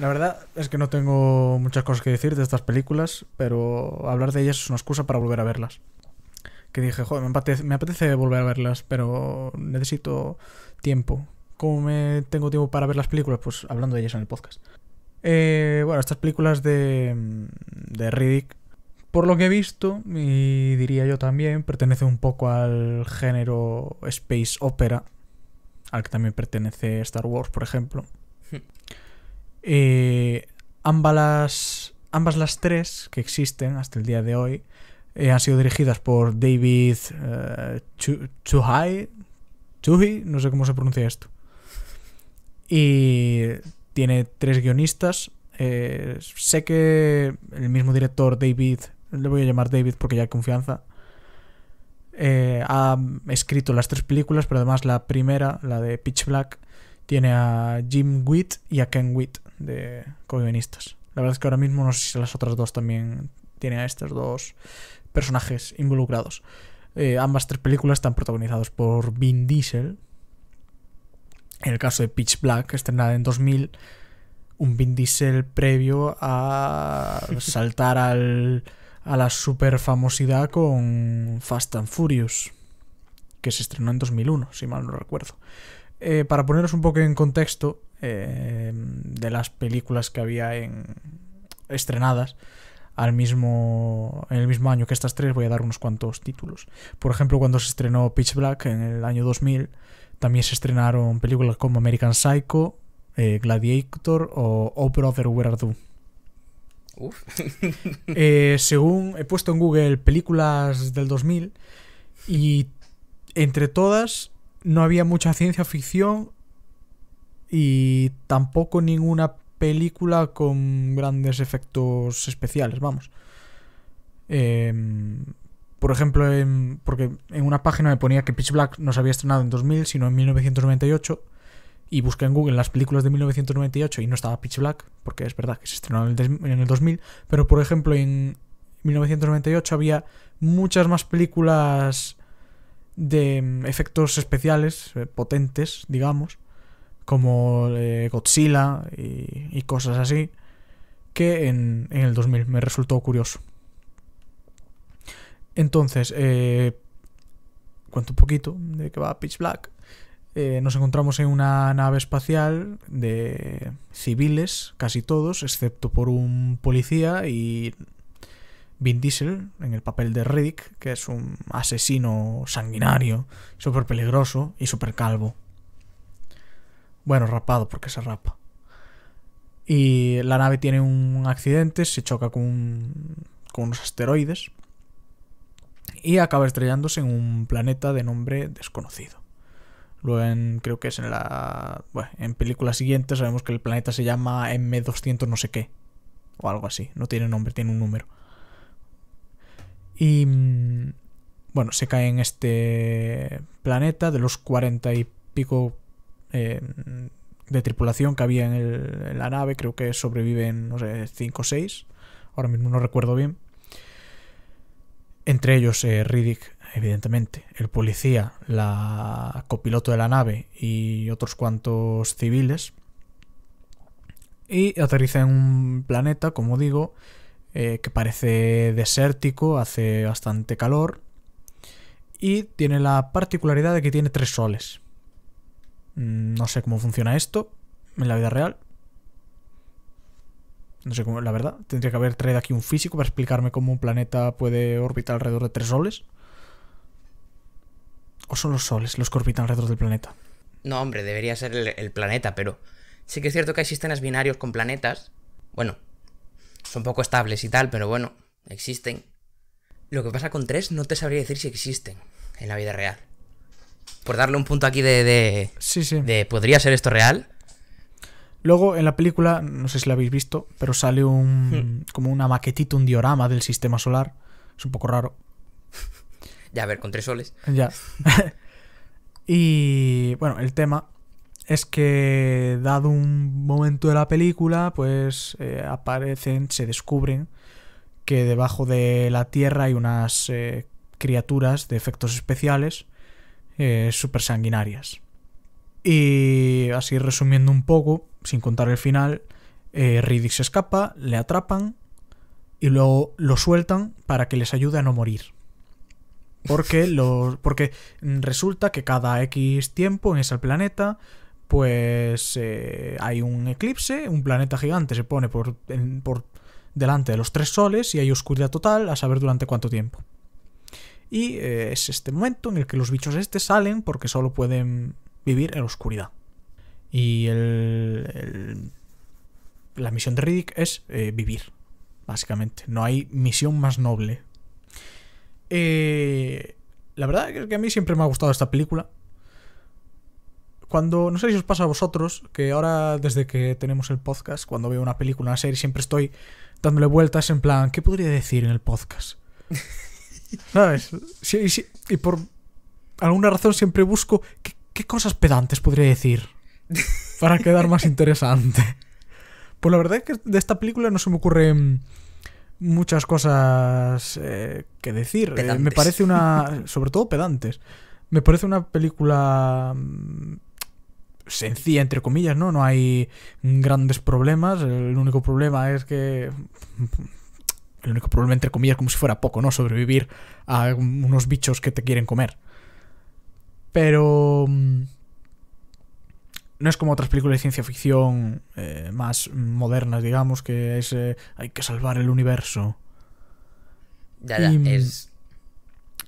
La verdad es que no tengo muchas cosas que decir de estas películas, pero hablar de ellas es una excusa para volver a verlas. Que dije, joder, me apetece, volver a verlas, pero necesito tiempo. ¿Cómo me tengo tiempo para ver las películas? Pues hablando de ellas en el podcast. Eh, bueno, estas películas de, de Riddick, por lo que he visto, y diría yo también, pertenece un poco al género space opera, al que también pertenece Star Wars, por ejemplo. Eh, ambas, las, ambas las tres que existen hasta el día de hoy eh, han sido dirigidas por David eh, Chuhai, no sé cómo se pronuncia esto. Y tiene tres guionistas. Eh, sé que el mismo director David, le voy a llamar David porque ya hay confianza, ha escrito las tres películas, pero además la primera, la de Pitch Black, tiene a Jim Witt y a Ken Witt de La verdad es que ahora mismo no sé si las otras dos también tienen a estos dos personajes involucrados. Eh, ambas tres películas están protagonizadas por Vin Diesel. En el caso de Pitch Black, estrenada en 2000, un Vin Diesel previo a saltar al, a la super famosidad con Fast and Furious, que se estrenó en 2001, si mal no recuerdo. Eh, para poneros un poco en contexto, eh, de las películas que había en, estrenadas al mismo, en el mismo año que estas tres, voy a dar unos cuantos títulos. Por ejemplo, cuando se estrenó Pitch Black en el año 2000, también se estrenaron películas como American Psycho, eh, Gladiator o Opera oh Brother, Where Are eh, según he puesto en Google películas del 2000 y entre todas no había mucha ciencia ficción y tampoco ninguna película con grandes efectos especiales, vamos. Em, por ejemplo, porque en una página me ponía que Pitch Black no se había estrenado en 2000, sino en 1998, y busqué en Google las películas de 1998 y no estaba Pitch Black, porque es verdad que se estrenó en el, en el 2000, pero por ejemplo en 1998 había muchas más películas de em, efectos especiales, eh, potentes, digamos, como eh, Godzilla y, cosas así, que en, el 2000 me resultó curioso. Entonces, eh, cuento un poquito de que va Pitch Black. Eh, nos encontramos en una nave espacial de civiles, casi todos, excepto por un policía y Vin Diesel en el papel de Riddick, que es un asesino sanguinario, súper peligroso y súper calvo. Bueno, rapado porque se rapa. Y la nave tiene un accidente, se choca con, con unos asteroides y acaba estrellándose en un planeta de nombre desconocido. Luego creo que es en la... Bueno, en película siguiente sabemos que el planeta se llama M200 no sé qué. O algo así. No tiene nombre, tiene un número. Y... Mm, bueno, se cae en este planeta de los cuarenta y pico eh, de tripulación que había en, la nave. Creo que sobreviven, no sé, 5 o 6. Ahora mismo no recuerdo bien. Entre ellos eh, Riddick, evidentemente, el policía, la copiloto de la nave y otros cuantos civiles. Y aterriza en un planeta, como digo, eh, que parece desértico, hace bastante calor. Y tiene la particularidad de que tiene tres soles. Mm, no sé cómo funciona esto en la vida real. No sé cómo, la verdad. Tendría que haber traído aquí un físico para explicarme cómo un planeta puede orbitar alrededor de tres soles. ¿O son los soles los que orbitan alrededor del planeta? No, hombre, debería ser el, planeta, pero sí que es cierto que existen sistemas binarios con planetas. Bueno, son poco estables y tal, pero bueno, existen. Lo que pasa con tres no te sabría decir si existen en la vida real darle un punto aquí de, de, sí, sí. podría ser esto real. Luego en la película, no sé si la habéis visto, pero sale un hmm. como una maquetita, un diorama del sistema solar. Es un poco raro. ya, a ver, con tres soles. Ya. y bueno, el tema es que dado un momento de la película, pues eh, aparecen, se descubren que debajo de la Tierra hay unas eh, criaturas de efectos especiales eh, super sanguinarias. Y así resumiendo un poco, sin contar el final, eh, Riddick se escapa, le atrapan y luego lo sueltan para que les ayude a no morir. Porque, lo porque resulta que cada X tiempo en ese planeta, pues eh, hay un eclipse, un planeta gigante se pone por delante de los tres soles y hay oscuridad total a saber durante cuánto tiempo. Y eh, es este momento en el que los bichos este salen porque solo pueden vivir en la oscuridad. Y el, la misión de Riddick es eh, vivir, básicamente. No hay misión más noble. Eh, la verdad es que a mí siempre me ha gustado esta película. Cuando, no sé si os pasa a vosotros, que ahora desde que tenemos el podcast, cuando veo una película, una serie, siempre estoy dándole vueltas en plan, ¿qué podría decir en el podcast? ¿Sabes? y por alguna razón siempre busco qué, cosas pedantes podría decir para quedar más interesante. Pues la verdad es que de esta película no se me ocurren muchas cosas eh, que decir. Eh, me parece una. Sobre todo pedantes. Me parece una película mm, sencilla, entre comillas, ¿no? No hay grandes problemas. El único problema es que el único problema entre comillas como si fuera poco, ¿no? Sobrevivir a unos bichos que te quieren comer. Pero... Mm, no es como otras películas de ciencia ficción eh, más modernas, digamos, que es... Eh, hay que salvar el universo. Ya, mm,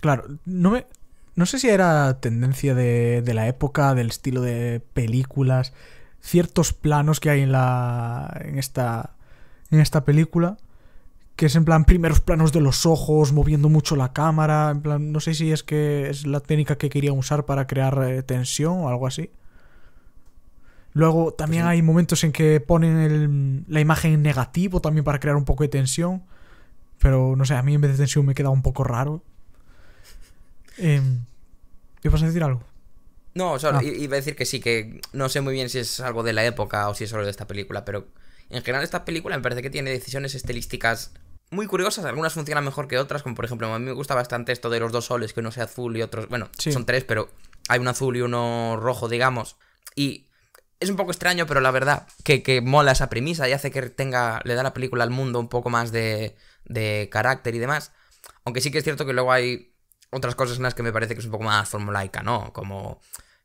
Claro, no me... No sé si era tendencia de, de la época, del estilo de películas, ciertos planos que hay en la en esta en esta película que es en plan primeros planos de los ojos, moviendo mucho la cámara, en plan, no sé si es que es la técnica que quería usar para crear eh, tensión o algo así. Luego pues también hay momentos en que ponen la imagen en negativo también para crear un poco de tensión, pero no sé, a mí en vez de tensión me queda un poco raro. Eh, em, ¿Te vas a decir algo? No, o ah. iba a decir que sí, que no sé muy bien si es algo de la época o si es solo de esta película, pero en general esta película me parece que tiene decisiones estilísticas muy curiosas, algunas funcionan mejor que otras, como por ejemplo, a mí me gusta bastante esto de los dos soles, que uno sea azul y otros bueno, son tres, pero hay un azul y uno rojo, digamos, y es un poco extraño, pero la verdad que, que mola esa premisa y hace que tenga, le da la película al mundo un poco más de, de carácter y demás, aunque sí que es cierto que luego hay otras cosas en las que me parece que es un poco más formulaica, ¿no? Como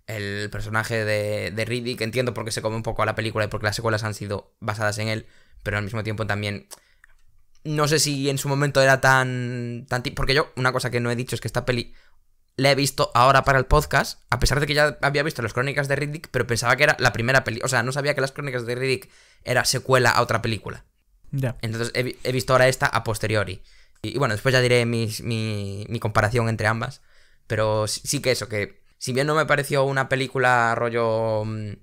el personaje de, de Riddick, entiendo por qué se come un poco a la película y porque las secuelas han sido basadas en él, pero al mismo tiempo también no sé si en su momento era tan, tan... Porque yo, una cosa que no he dicho es que esta peli la he visto ahora para el podcast, a pesar de que ya había visto las crónicas de Riddick, pero pensaba que era la primera peli. O sea, no sabía que las crónicas de Riddick era secuela a otra película. Ya. Entonces he, visto ahora esta a posteriori. Y, bueno, después ya diré mi, mi, comparación entre ambas. Pero sí, que eso, que si bien no me pareció una película rollo mm,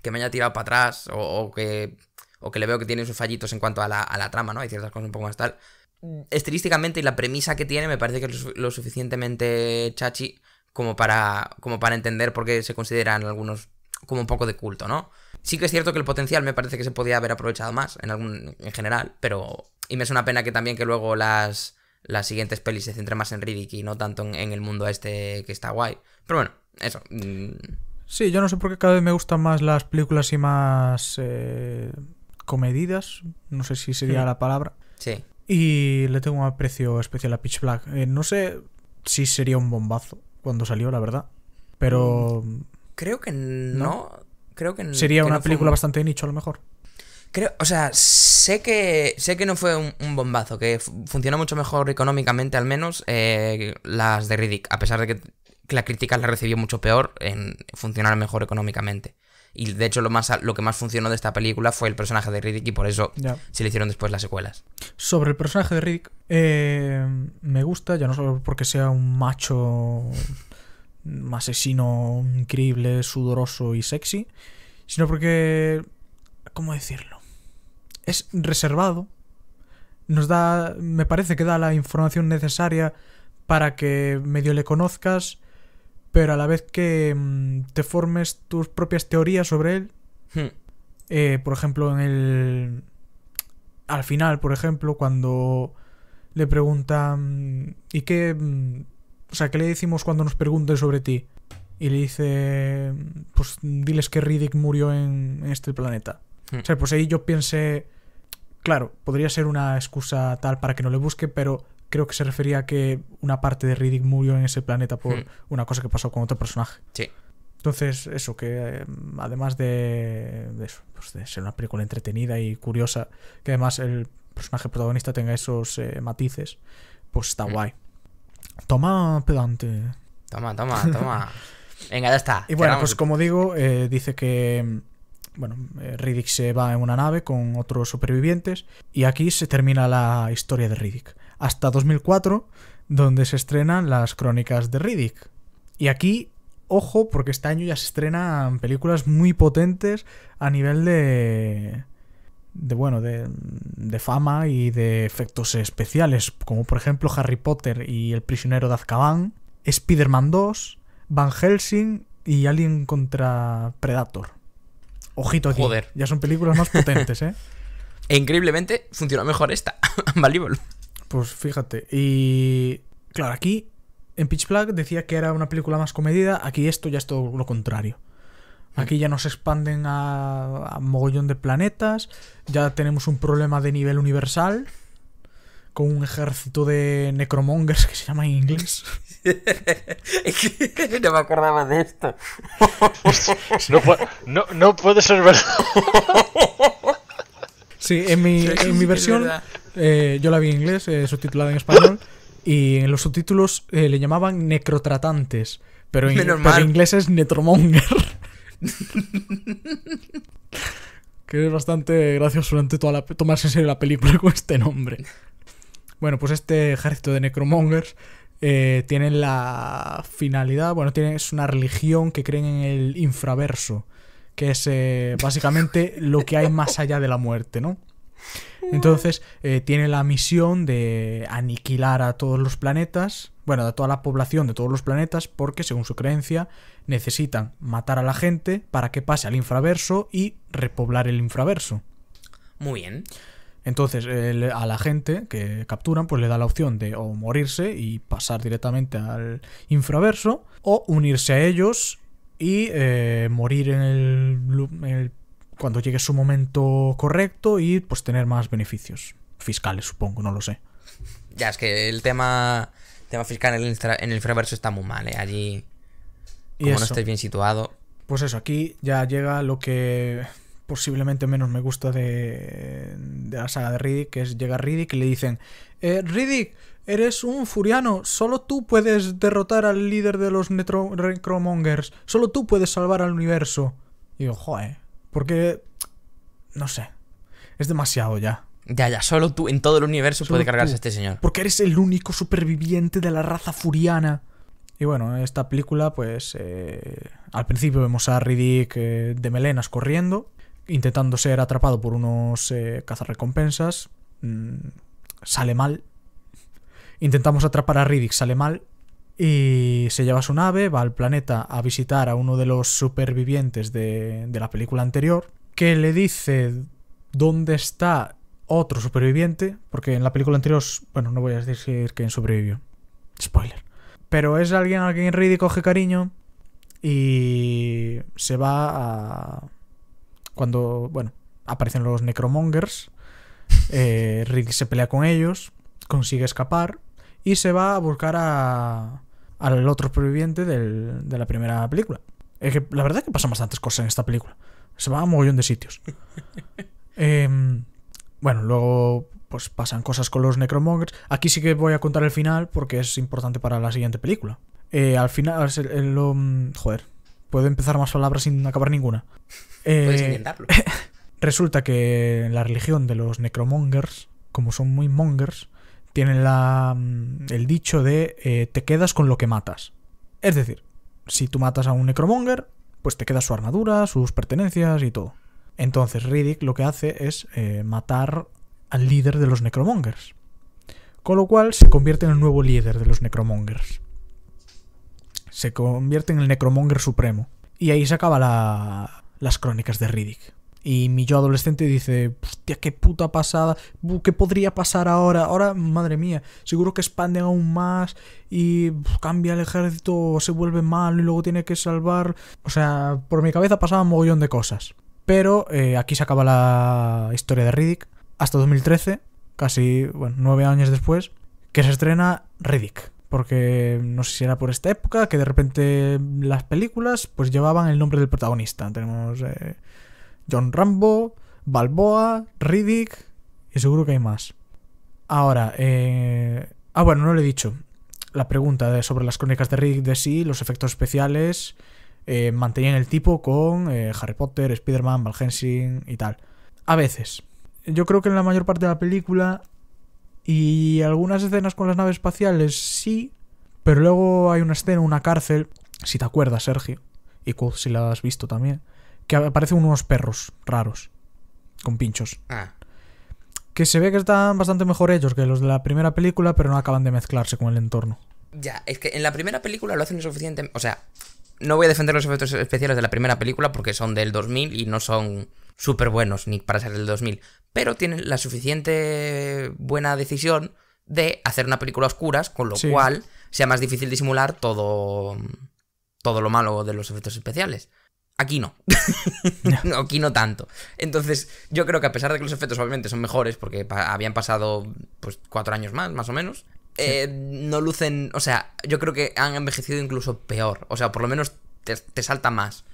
que me haya tirado para atrás o que o que le veo que tiene sus fallitos en cuanto a la, trama, ¿no? Hay ciertas cosas un poco más tal. Mm. Estilísticamente y la premisa que tiene me parece que es lo suficientemente chachi como para, como para entender por qué se consideran algunos como un poco de culto, ¿no? Sí que es cierto que el potencial me parece que se podía haber aprovechado más en, algún, en general, pero... Y me es una pena que también que luego las, las siguientes pelis se centren más en Riddick y no tanto en, el mundo este que está guay. Pero bueno, eso. Mm. Sí, yo no sé por qué cada vez me gustan más las películas y más... Eh, comedidas, no sé si sería la palabra. Sí. Y le tengo un aprecio especial a Pitch Black. Eh, no sé si sería un bombazo cuando salió, la verdad. Pero. Mm, creo que no. Creo que Sería una película bastante nicho, a lo mejor. Creo, o sea, sé que sé que no fue un, bombazo, que funcionó mucho mejor económicamente, al menos, eh, las de Riddick, a pesar de que la crítica la recibió mucho peor, en funcionar mejor económicamente. Y de hecho, lo, más, lo que más funcionó de esta película fue el personaje de Riddick y por eso se le hicieron después las secuelas. Sobre el personaje de Riddick, eh, me gusta, ya no solo porque sea un macho asesino increíble, sudoroso y sexy, sino porque. ¿Cómo decirlo? Es reservado. Nos da. Me parece que da la información necesaria para que medio le conozcas pero a la vez que mm, te formes tus propias teorías sobre él. Hmm. Eh, por ejemplo, en el. Al final, por ejemplo, cuando le preguntan. ¿Y qué. Mm, o sea, ¿qué le decimos cuando nos pregunten sobre ti? Y le dice. Pues diles que Riddick murió en, este planeta. Hmm. O sea, pues ahí yo pensé. Claro, podría ser una excusa tal para que no le busque, pero creo que se refería a que una parte de Riddick murió en ese planeta por hmm. una cosa que pasó con otro personaje. Sí. Entonces, eso, que eh, además pues de, ser una película entretenida y curiosa, que además el personaje protagonista tenga esos eh, matices, pues está hmm. guay. Toma, pedante. Toma, toma, toma. Venga, ya está. Y bueno, pues como digo, eh, dice que. Bueno, Riddick se va en una nave con otros supervivientes. Y aquí se termina la historia de Riddick hasta 2004, donde se estrenan las crónicas de Riddick. Y aquí, ojo, porque este año ya se estrenan películas muy potentes a nivel de... De, bueno, de, de fama y de efectos especiales, como por ejemplo Harry Potter y El prisionero de Azkaban, Spider-Man 2, Van Helsing y Alien contra Predator. Ojito aquí. Ya son películas más potentes, ¿eh? e increíblemente funcionó mejor esta, Pues fíjate. Y. Claro, aquí en Pitch Black decía que era una película más comedida. Aquí esto ya es todo lo contrario. Mm. Aquí ya nos expanden a, mogollón de planetas. Ya tenemos un problema de nivel universal. Con un ejército de necromongers que se llama en inglés. no me acordaba de esto. no, puede ser verdad. Sí, en en mi versión. Eh, yo la vi en inglés, eh, subtitulada en español, y en los subtítulos eh, le llamaban necrotratantes, pero en, inglés es Netromonger. que es bastante gracioso durante toda la, tomarse en serio la película con este nombre. Bueno, pues este ejército de necromongers tiene la finalidad, bueno, es una religión que creen en el infraverso, que es básicamente lo que hay más allá de la muerte, ¿no? Entonces eh, tiene la misión de aniquilar a todos los planetas, bueno, a toda la población de todos los planetas, porque según su creencia necesitan matar a la gente para que pase al infraverso y repoblar el infraverso. Muy bien. Entonces a la gente que capturan pues le da la opción de o morirse y pasar directamente al infraverso o unirse a ellos y eh, morir en el, en el cuando llegue su momento correcto y pues tener más beneficios fiscales, supongo, no lo sé. Ya, es que el tema, tema fiscal en el, en el está muy mal, ¿eh? Allí, como no estés bien situado... Pues eso, aquí ya llega lo que posiblemente menos me gusta de, la saga de Riddick, que es llega Riddick y le dicen, eh, Riddick, eres un furiano, solo tú puedes derrotar al líder de los Necromongers, solo tú puedes salvar al universo. Y digo, joder, porque, no sé, es demasiado ya. Ya, ya, solo tú en todo el universo Puedes puede cargarse este señor. Porque eres el único superviviente de la raza furiana. Y bueno, en esta película, pues eh, al principio vemos a Riddick eh, de melenas corriendo, intentando ser atrapado por unos eh, cazarrecompensas. Mm, sale mal. Intentamos atrapar a Riddick, sale mal. Y se lleva su nave, va al planeta a visitar a uno de los supervivientes de, la película anterior, que le dice dónde está otro superviviente, porque en la película anterior, bueno, no voy a decir quién sobrevivió. Spoiler. Pero es alguien a quien y coge cariño y se va a... Cuando, bueno, aparecen los necromongers, eh, Rick se pelea con ellos, consigue escapar y se va a buscar a, al otro superviviente del, de la primera película. Es que la verdad que pasan bastantes cosas en esta película. Se va a mogollón de sitios. Em, bueno, luego pues pasan cosas con los necromongers. Aquí sí que voy a contar el final porque es importante para la siguiente película. Eh, al final, mm, joder, puedo empezar más palabras sin acabar ninguna. Puedes eh, intentarlo. resulta que la religión de los necromongers, como son muy mongers, tienen la, mm, el dicho de eh, te quedas con lo que matas. Es decir, si tú matas a un necromonger, pues te queda su armadura, sus pertenencias y todo. Entonces Riddick lo que hace es eh, matar al líder de los necromongers. Con lo cual se convierte en el nuevo líder de los necromongers. Se convierte en el necromonger supremo. Y ahí se acaban las crónicas de Riddick. Y mi yo adolescente dice, hostia, qué puta pasada, ¿qué podría pasar ahora? Ahora, madre mía, seguro que expanden aún más y cambia el ejército, se vuelve mal y luego tiene que salvar... O sea, por mi cabeza pasaba un mogollón de cosas. Pero eh, aquí se acaba la historia de Riddick. Hasta 2013, casi, bueno, nueve años después, que se estrena Riddick porque no sé si era por esta época que de repente las películas pues llevaban el nombre del protagonista. Tenemos eh, John Rambo, Balboa, Riddick y seguro que hay más. Ahora, eh... ah, bueno, no lo he dicho. La pregunta sobre las crónicas de Riddick de sí, los efectos especiales eh, mantenían el tipo con eh, Harry Potter, Spider-Man, y tal. A veces. Yo creo que en la mayor parte de la película y algunas escenas con las naves espaciales sí, pero luego hay una escena, una cárcel, si te acuerdas, Sergio, y si la has visto también, que aparecen unos perros raros, con pinchos. Ah. Que se ve que están bastante mejor ellos que los de la primera película, pero no acaban de mezclarse con el entorno. Ya, es que en la primera película lo hacen lo suficiente. O sea, no voy a defender los efectos especiales de la primera película porque son del 2000 y no son súper buenos ni para ser del 2000. Pero tienen la suficiente buena decisión de hacer una película a oscuras, con lo cual sea más difícil disimular todo, todo lo malo de los efectos especiales. Aquí no. Aquí no tanto. Entonces, yo creo que a pesar de que los efectos obviamente son mejores, porque habían pasado pues cuatro años más, más o menos, eh, no lucen. O sea, yo creo que han envejecido incluso peor. O sea, por lo menos te, salta más.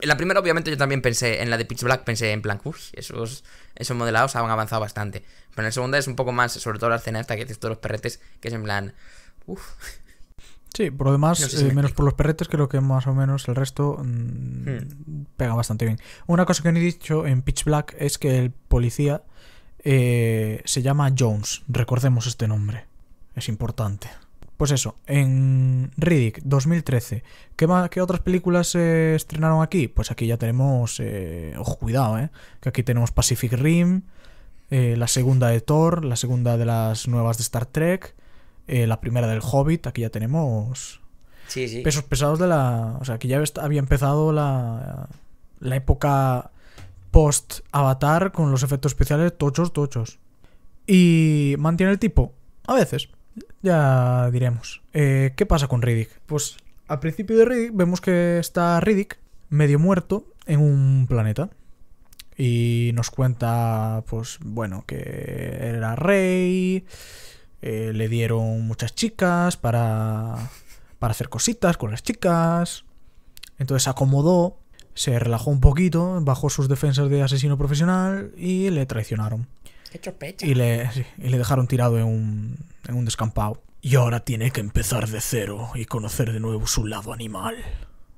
En la primera, obviamente, yo también pensé, en la de Pitch Black pensé en plan, uff, esos, esos modelados han avanzado bastante. Pero en la segunda es un poco más, sobre todo la escena esta que dices todos los perretes, que es en plan, uff, Sí, por lo demás, eh, menos por los perretes, creo que más o menos el resto mm, hmm. pega bastante bien. Una cosa que no he dicho en Pitch Black es que el policía eh, se llama Jones. Recordemos este nombre. Es importante. Pues eso, en Riddick 2013. ¿Qué, otras películas se estrenaron aquí? Pues aquí ya tenemos. Eh, ojo, cuidado, ¿eh? Que aquí tenemos Pacific Rim, la segunda de Thor, la segunda de las nuevas de Star Trek. Eh, la primera del Hobbit, aquí ya tenemos sí, sí. pesos pesados de la... O sea, aquí ya había empezado la, la época post-Avatar con los efectos especiales tochos, tochos. Y mantiene el tipo, a veces, ya diremos. Eh, ¿Qué pasa con Riddick? Pues al principio de Riddick vemos que está Riddick medio muerto en un planeta. Y nos cuenta, pues bueno, que era rey, eh, le dieron muchas chicas para, para hacer cositas con las chicas. Entonces se acomodó, se relajó un poquito, bajó sus defensas de asesino profesional y le traicionaron. y, le, y le, dejaron tirado en un, en un descampado. Y ahora tiene que empezar de cero y conocer de nuevo su lado animal.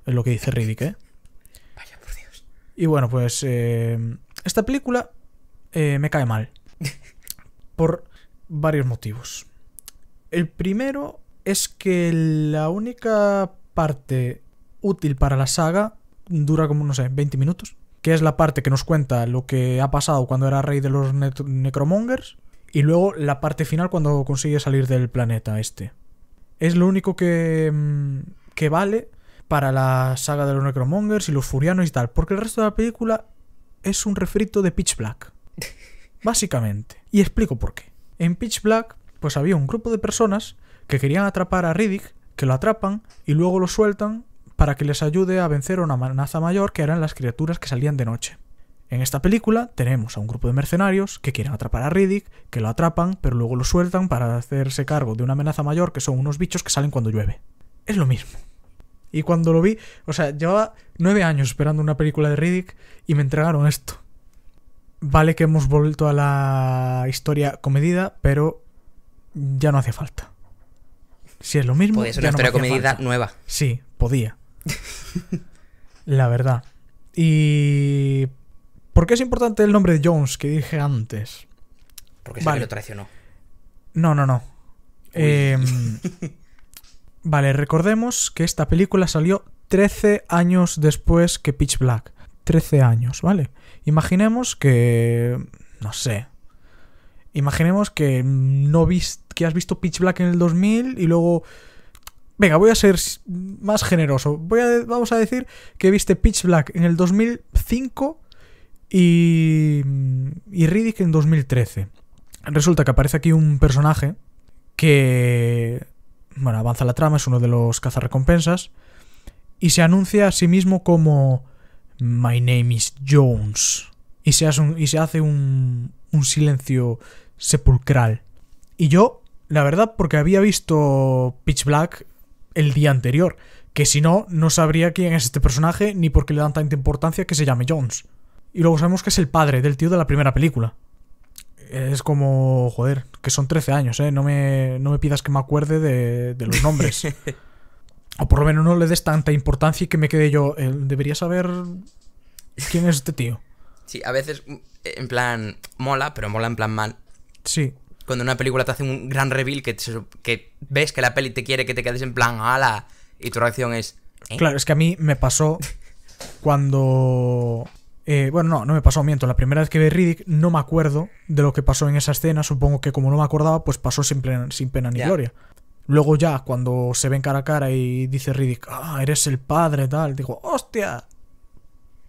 Es lo que dice Riddick, ¿eh? Vaya por Dios. Y bueno, pues eh, esta película eh, me cae mal. Por varios motivos. El primero es que la única parte útil para la saga dura como, no sé, 20 minutos, que es la parte que nos cuenta lo que ha pasado cuando era rey de los Necromongers, y luego la parte final cuando consigue salir del planeta este. Es lo único que, mm, que vale para la saga de los Necromongers y los Furianos y tal, porque el resto de la película es un refrito de Pitch Black. Básicamente. Y explico por qué. En Pitch Black, pues había un grupo de personas que querían atrapar a Riddick, que lo atrapan y luego lo sueltan para que les ayude a vencer una amenaza mayor que eran las criaturas que salían de noche. En esta película tenemos a un grupo de mercenarios que quieren atrapar a Riddick, que lo atrapan, pero luego lo sueltan para hacerse cargo de una amenaza mayor que son unos bichos que salen cuando llueve. Es lo mismo. Y cuando lo vi, o sea, llevaba nueve años esperando una película de Riddick y me entregaron esto. Vale que hemos vuelto a la historia comedida, pero ya no hace falta. Si es lo mismo. Puede ser una historia comedida nueva. Sí, podía. la verdad. ¿Y por qué es importante el nombre de Jones que dije antes? Porque vale. se lo traicionó. No, no, no. Em, vale, recordemos que esta película salió 13 años después que Pitch Black. 13 años, ¿vale? Imaginemos que... no sé. Imaginemos que no viste que has visto Pitch Black en el 2000 y luego... Venga, voy a ser más generoso. vamos a decir que viste Pitch Black en el 2005 y, y Riddick en 2013. Resulta que aparece aquí un personaje que... Bueno, avanza la trama, es uno de los cazarrecompensas. Y se anuncia a sí mismo como My name is Jones. Y se hace un, y se hace un, silencio sepulcral. Y yo, la verdad, porque había visto Pitch Black el día anterior, que si no, no sabría quién es este personaje ni por qué le dan tanta importancia que se llame Jones. Y luego sabemos que es el padre del tío de la primera película. Es como, joder, que son 13 años, ¿eh? No me, no me pidas que me acuerde de, de los nombres. O por lo menos no le des tanta importancia y que me quede yo. Eh, debería saber quién es este tío. Sí, a veces mm, en plan mola, pero mola en plan mal. Sí. Cuando una película te hace un gran reveal que, que ves que la peli te quiere que te quedes en plan ala y tu reacción es. ¿Eh?". Claro, es que a mí me pasó cuando. Eh, bueno, no, no me pasó, miento. La primera vez que vi Riddick no me acuerdo de lo que pasó en esa escena. Supongo que como no me acordaba, pues pasó sin, sin pena ni gloria. Luego ya, cuando se ven cara a cara y dice Riddick, ah, eres el padre, tal, digo, hostia.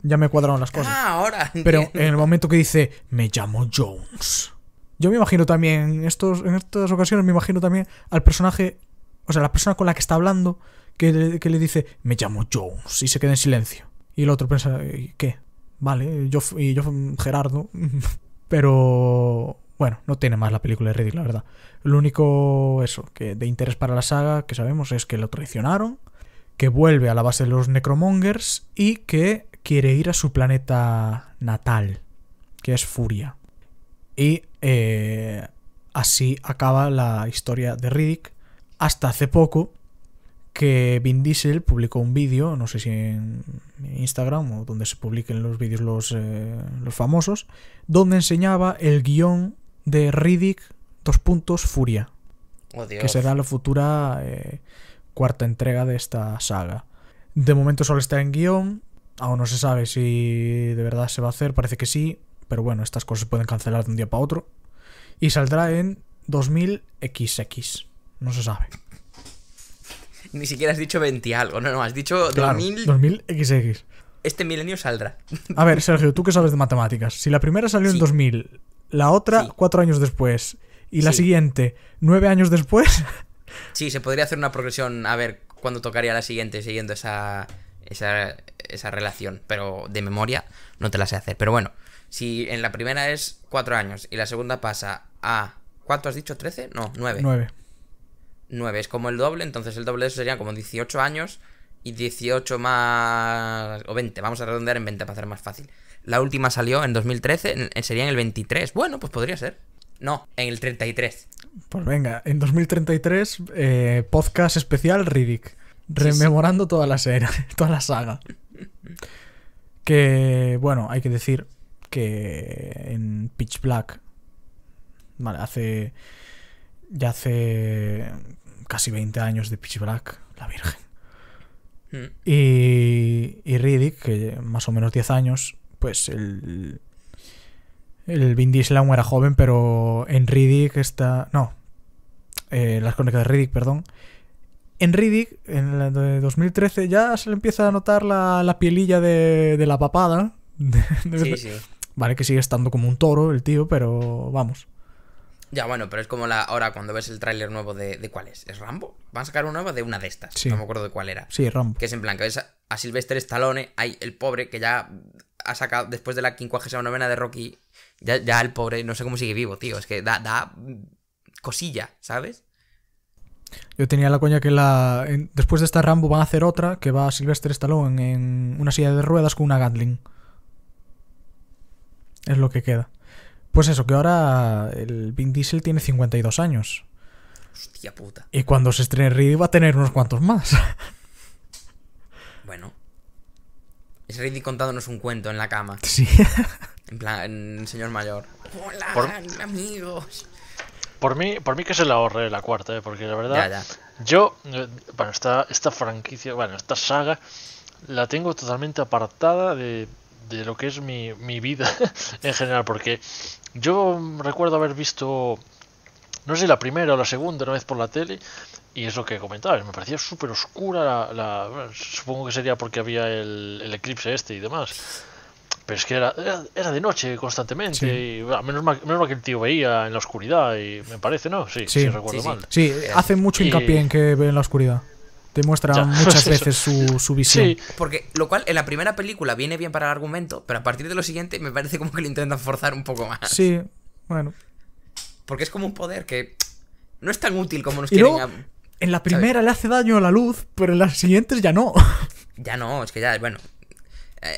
Ya me cuadraron las cosas. Ah, ahora. Pero en el momento que dice, me llamo Jones. Yo me imagino también, estos, en estas ocasiones me imagino también al personaje, o sea, la persona con la que está hablando, que le, dice, me llamo Jones, y se queda en silencio. Y el otro piensa, ¿qué? Vale, yo, y yo Gerardo. Pero bueno, no tiene más la película de Riddick, la verdad. Lo único eso, que de interés para la saga que sabemos es que lo traicionaron, que vuelve a la base de los Necromongers y que quiere ir a su planeta natal, que es Furia. Y eh, así acaba la historia de Riddick. Hasta hace poco que Vin Diesel publicó un vídeo, no sé si en Instagram o donde se publiquen los vídeos los, eh, los famosos, donde enseñaba el guión de Riddick, dos puntos, Furia. Oh, que será la futura eh, cuarta entrega de esta saga. De momento solo está en guión, aún no se sabe si de verdad se va a hacer, parece que sí, pero bueno, estas cosas pueden cancelar de un día para otro. Y saldrá en 2000XX, no se sabe. Ni siquiera has dicho 20 algo, no, no, has dicho 2000... 2000XX. Este milenio saldrá. A ver, Sergio, tú que sabes de matemáticas. Si la primera salió en 2000 la otra cuatro años después y la siguiente nueve años después. Sí, se podría hacer una progresión a ver cuándo tocaría la siguiente siguiendo esa, esa, relación, pero de memoria no te la sé hacer. Pero bueno, si en la primera es cuatro años y la segunda pasa a... ¿Cuánto has dicho? trece No, nueve. Nueve. es como el doble, entonces el doble de eso serían como 18 años y 18 más... o 20, vamos a redondear en 20 para hacer más fácil. La última salió en 2013, sería en el 23. Bueno, pues podría ser. No, en el 33. Pues venga, en 2033, eh, podcast especial Riddick. Rememorando toda la serie, toda la saga. que, bueno, hay que decir que en Pitch Black, vale, hace... Ya hace casi 20 años de Pitch Black, la Virgen. Mm. Y, Riddick, que más o menos 10 años, pues el, el Vin Diesel era joven, pero en Riddick está... No, eh, las crónicas de Riddick, perdón. En Riddick, en el de 2013, ya se le empieza a notar la, pielilla de, la papada. Vale, que sigue estando como un toro el tío, pero vamos. Ya, bueno, pero es como la ahora cuando ves el tráiler nuevo de, cuál es. ¿Es Rambo? Van a sacar una nueva de una de estas. Sí. No me acuerdo de cuál era. Sí, Rambo. Que es en plan que ves a, Silvestre Sylvester Stallone, hay el pobre que ya ha sacado después de la quincuagésima novena de Rocky. Ya, el pobre, no sé cómo sigue vivo, tío. Es que da, da cosilla, ¿sabes? Yo tenía la coña que la después de esta Rambo van a hacer otra que va a Sylvester Stallone en, en una silla de ruedas con una Gatling. Es lo que queda. Pues eso, que ahora el Vin Diesel tiene 52 años. Hostia puta. Y cuando se estrene Riddick va a tener unos cuantos más. Bueno. Es Riddick contándonos un cuento en la cama. Sí. En plan, señor mayor. Hola, amigos. Por mí, por mí que se la ahorre la cuarta, eh, porque la verdad. Yo, eh, bueno, esta, esta franquicia, bueno, esta saga la tengo totalmente apartada de de lo que es mi, mi vida en general, porque yo recuerdo haber visto, no sé, la primera o la segunda, una vez por la tele, y es lo que comentabas, me parecía súper oscura, la, la supongo que sería porque había el, eclipse este y demás. Pero es que era, era, de noche constantemente, menos, mal, que el tío veía en la oscuridad, y me parece, ¿no? Sí, sí, recuerdo mal. Sí, hace mucho hincapié en que ve en la oscuridad te muestra muchas veces su, visión. Porque lo cual en la primera película viene bien para el argumento, pero a partir de lo siguiente me parece como que lo intentan forzar un poco más. Sí, bueno. Porque es como un poder que no es tan útil como nos y en la primera le hace daño a la luz, pero en las siguientes ya no. Ya no, es que ya, bueno.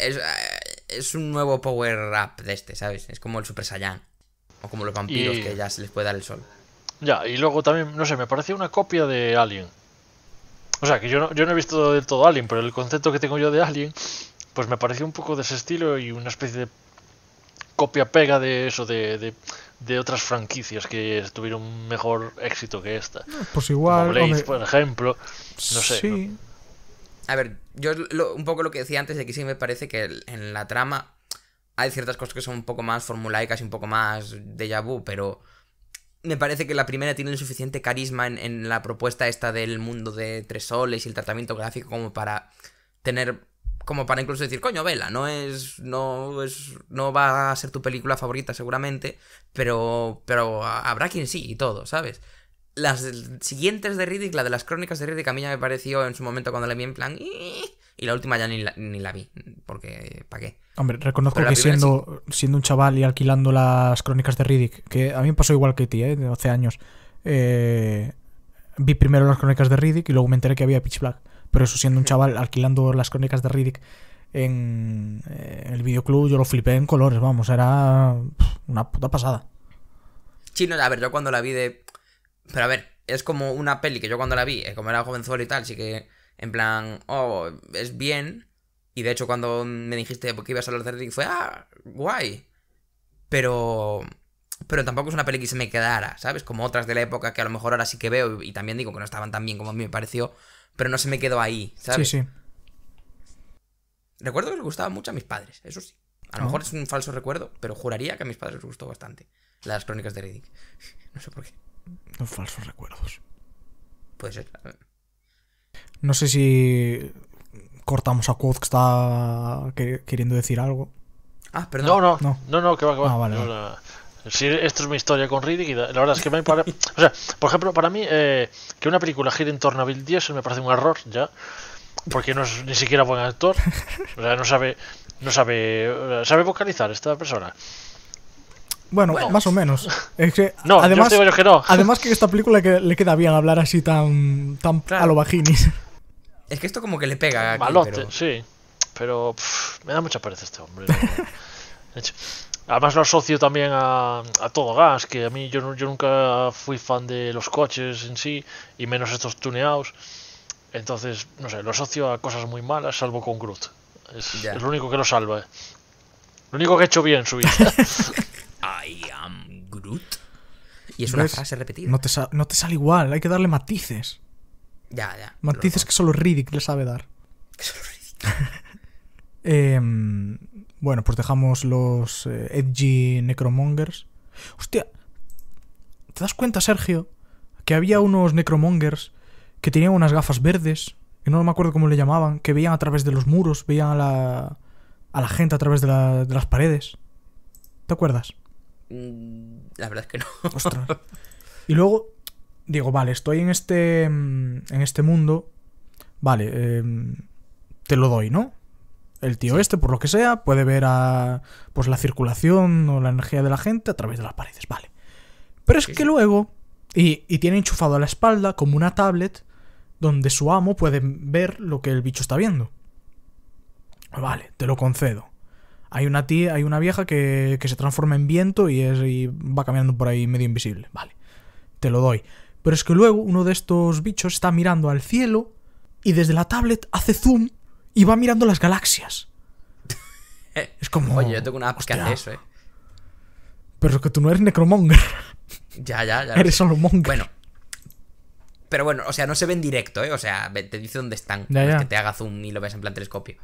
Es, un nuevo power up de este, ¿sabes? Es como el Super Saiyan. O como los vampiros que ya se les puede dar el sol. Ya, y luego también, no sé, me parece una copia de Alien. O sea, que yo no, yo no he visto del todo Alien, pero el concepto que tengo yo de Alien, pues me pareció un poco de ese estilo y una especie de copia-pega de eso, de, otras franquicias que tuvieron mejor éxito que esta. Ah, pues igual. por ejemplo. No sé. A ver, yo un poco lo que decía antes, de que sí me parece que en la trama hay ciertas cosas que son un poco más formulaicas y un poco más de vu, pero me parece que la primera tiene el suficiente carisma en, la propuesta esta del mundo de tres soles y el tratamiento gráfico como para tener como para incluso decir coño vela no es no es no va a ser tu película favorita seguramente pero pero habrá quien sí y todo sabes las siguientes de Riddick la de las crónicas de Riddick a mí ya me pareció en su momento cuando la vi en plan y la última ya ni la, ni la vi, porque ¿para qué? Hombre, reconozco que siendo, siendo un chaval y alquilando las crónicas de Riddick, que a mí me pasó igual que ti, ¿eh? de 12 años, eh, vi primero las crónicas de Riddick y luego me enteré que había Pitch Black. Pero eso, siendo un chaval alquilando las crónicas de Riddick eh, en, el videoclub, yo lo flipé en colores, vamos, era una puta pasada. Sí, no, a ver, yo cuando la vi de... Pero a ver, es como una peli que yo cuando la vi, eh, como era jovenzuelo y tal, sí que en plan, oh, es bien. Y de hecho, cuando me dijiste que ibas a hablar de Redding, fue, ah, guay. Pero. Pero tampoco es una peli que se me quedara, ¿sabes? Como otras de la época que a lo mejor ahora sí que veo y, también digo que no estaban tan bien como a mí me pareció, pero no se me quedó ahí, ¿sabes? Sí, sí. Recuerdo que les gustaba mucho a mis padres, eso sí. A lo ah. mejor es un falso recuerdo, pero juraría que a mis padres les gustó bastante las crónicas de Riddick. No sé por qué. Los falsos recuerdos. Puede ser. No sé si cortamos a Quoth que está queriendo decir algo. Ah, perdón. No, no, no, no, que va, que va. Ah, esto es mi historia con Riddick la verdad es que me para... por ejemplo, para mí, eh, que una película gire en torno a Bill Diesel me parece un error, ya. Porque no es ni siquiera buen actor. O sea, no sabe... No sabe... ¿Sabe vocalizar esta persona? Bueno, más o menos. Es que, no, además, que además que esta película que le queda bien hablar así tan, tan a lo vaginis. Es que esto como que le pega. a Malote, sí. Pero me da mucha pereza este hombre. Además lo asocio también a, todo gas, que a mí yo, nunca fui fan de los coches en sí, y menos estos tuneados. Entonces, no sé, lo asocio a cosas muy malas, salvo con Groot. Es, lo único que lo salva. Eh. Lo único que he hecho bien en su vida. I am Groot. Y es una frase repetida. No te, no te sale igual, hay que darle matices. Ya, ya. Matices que solo Riddick le sabe dar. Que solo Riddick. Em, bueno, pues dejamos los eh, edgy necromongers. Hostia, ¿te das cuenta, Sergio? Que había unos necromongers que tenían unas gafas verdes, que no me acuerdo cómo le llamaban, que veían a través de los muros, veían a la, a la gente a través de, de las paredes. ¿Te acuerdas? Mm, la verdad es que no. Y luego digo, vale, estoy en este, mm, en este mundo, vale, em, te lo doy, ¿no? El tío este, por lo que sea, puede ver a, pues, la circulación o la energía de la gente a través de las paredes, vale. Pero es que luego, y, tiene enchufado a la espalda como una tablet donde su amo puede ver lo que el bicho está viendo. Vale, te lo concedo. Hay una tía, hay una vieja que, que se transforma en viento y, es, y va caminando por ahí medio invisible. Vale, te lo doy. Pero es que luego uno de estos bichos está mirando al cielo y desde la tablet hace zoom y va mirando las galaxias. es como. Oye, yo tengo una app que hace eso, eh. Pero es que tú no eres Necromonger. ya, ya, ya. Eres solo Monger. Bueno. Pero bueno, o sea, no se ven directo, ¿eh? O sea, te dice dónde están. Es que te haga zoom y lo ves en plan telescopio.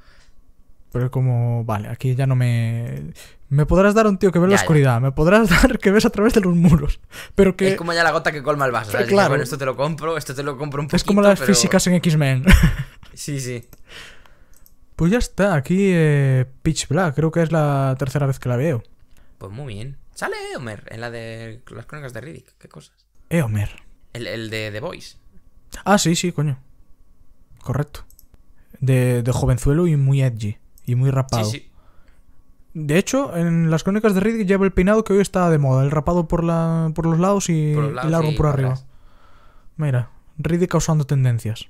Pero como, vale, aquí ya no me... Me podrás dar un tío que ve la oscuridad, me podrás dar que ves a través de los muros, pero que... Es como ya la gota que colma el vaso, Claro. esto te lo compro, esto te lo compro un poquito, Es como las físicas en X-Men. Sí, sí. Pues ya está, aquí eh, Pitch Black, creo que es la tercera vez que la veo. Pues muy bien. Sale Eomer en la de las crónicas de Riddick, qué cosas. Eomer. El, el de The Voice. Ah, sí, sí, coño. Correcto. De, de jovenzuelo y muy edgy y muy rapado. De hecho, en las crónicas de Riddick lleva el peinado que hoy está de moda, el rapado por, la, por los lados y largo por arriba. Mira, Riddick causando tendencias.